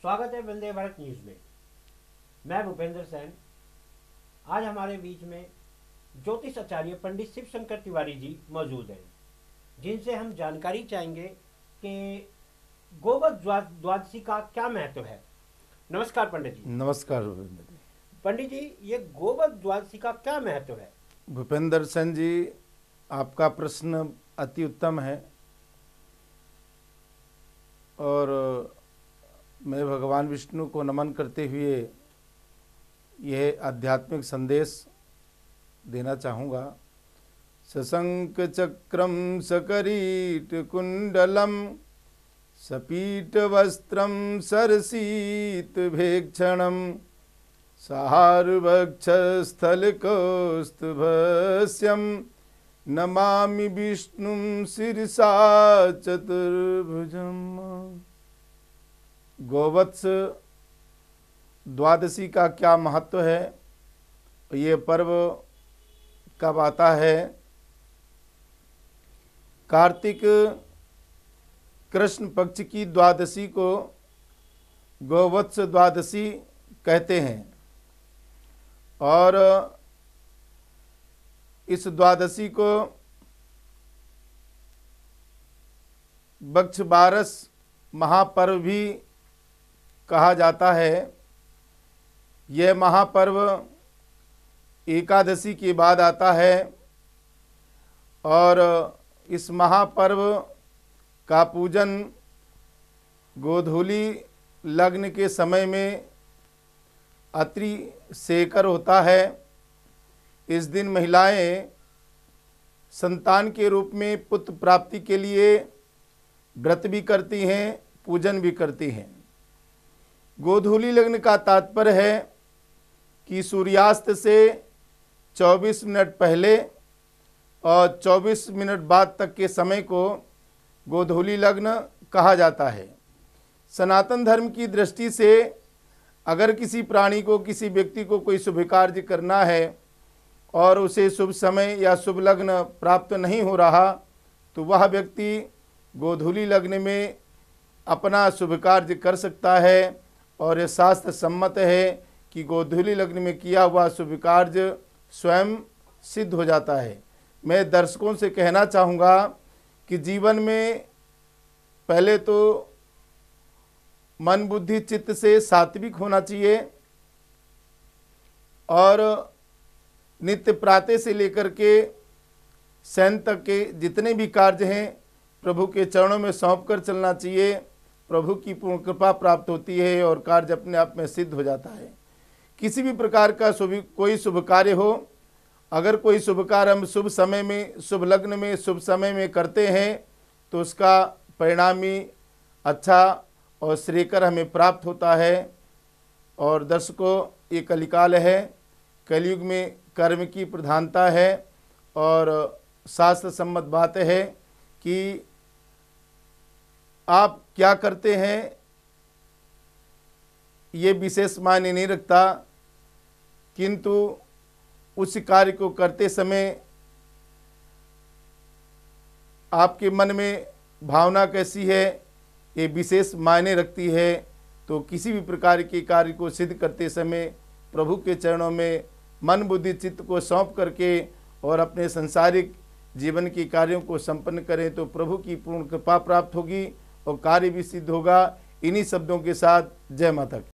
स्वागत है वंदे भारत न्यूज़ में मैं भूपेंद्र सैन आज हमारे बीच में ज्योतिष आचार्य पंडित शिव शंकर तिवारी जी मौजूद हैं जिनसे हम जानकारी चाहेंगे कि गोवध द्वादशी का क्या महत्व है नमस्कार पंडित जी नमस्कार पंडित जी ये गोवध द्वादशी का क्या महत्व है भूपेंद्र सेन जी आपका प्रश्न अति उत्तम है और मैं भगवान विष्णु को नमन करते हुए यह आध्यात्मिक संदेश देना चाहूँगा सशंक चक्रम सकरीट कुंडलम सपीट वस्त्र सरसीत स्थल सहारवक्षस्थलकोस्तभस्यम नमामि विष्णु शिरसा चतुर्भुजम् गोवत्स द्वादशी का क्या महत्व है ये पर्व कब आता है कार्तिक कृष्ण पक्ष की द्वादशी को गोवत्स द्वादशी कहते हैं और इस द्वादशी को बक्ष बारस महापर्व भी कहा जाता है यह महापर्व एकादशी के बाद आता है और इस महापर्व का पूजन गोधूली लग्न के समय में अत्रि सेकर होता है इस दिन महिलाएं संतान के रूप में पुत्र प्राप्ति के लिए व्रत भी करती हैं पूजन भी करती हैं गोधूली लग्न का तात्पर्य है कि सूर्यास्त से 24 मिनट पहले और 24 मिनट बाद तक के समय को गोधूली लग्न कहा जाता है सनातन धर्म की दृष्टि से अगर किसी प्राणी को किसी व्यक्ति को कोई शुभ कार्य करना है और उसे शुभ समय या शुभ लग्न प्राप्त नहीं हो रहा तो वह व्यक्ति गोधूली लग्न में अपना शुभ कार्य कर सकता है और ये शास्त्र सम्मत है कि गोधूली लग्न में किया हुआ शुभ कार्य स्वयं सिद्ध हो जाता है मैं दर्शकों से कहना चाहूँगा कि जीवन में पहले तो मन बुद्धि चित्त से सात्विक होना चाहिए और नित्य प्रातः से लेकर के सैन तक के जितने भी कार्य हैं प्रभु के चरणों में सौंप कर चलना चाहिए प्रभु की पूर्ण कृपा प्राप्त होती है और कार्य अपने आप में सिद्ध हो जाता है किसी भी प्रकार का शुभ कोई शुभ कार्य हो अगर कोई शुभ कार्य हम शुभ समय में शुभ लग्न में शुभ समय में करते हैं तो उसका परिणामी अच्छा और श्रेकर हमें प्राप्त होता है और दर्शकों ये कलिकाल है कलयुग में कर्म की प्रधानता है और शास्त्र सम्मत बात है कि आप क्या करते हैं ये विशेष मायने नहीं रखता किंतु उस कार्य को करते समय आपके मन में भावना कैसी है ये विशेष मायने रखती है तो किसी भी प्रकार के कार्य को सिद्ध करते समय प्रभु के चरणों में मन बुद्धि चित्त को सौंप करके और अपने संसारिक जीवन के कार्यों को संपन्न करें तो प्रभु की पूर्ण कृपा प्राप्त होगी और कार्य भी सिद्ध होगा इन्हीं शब्दों के साथ जय माता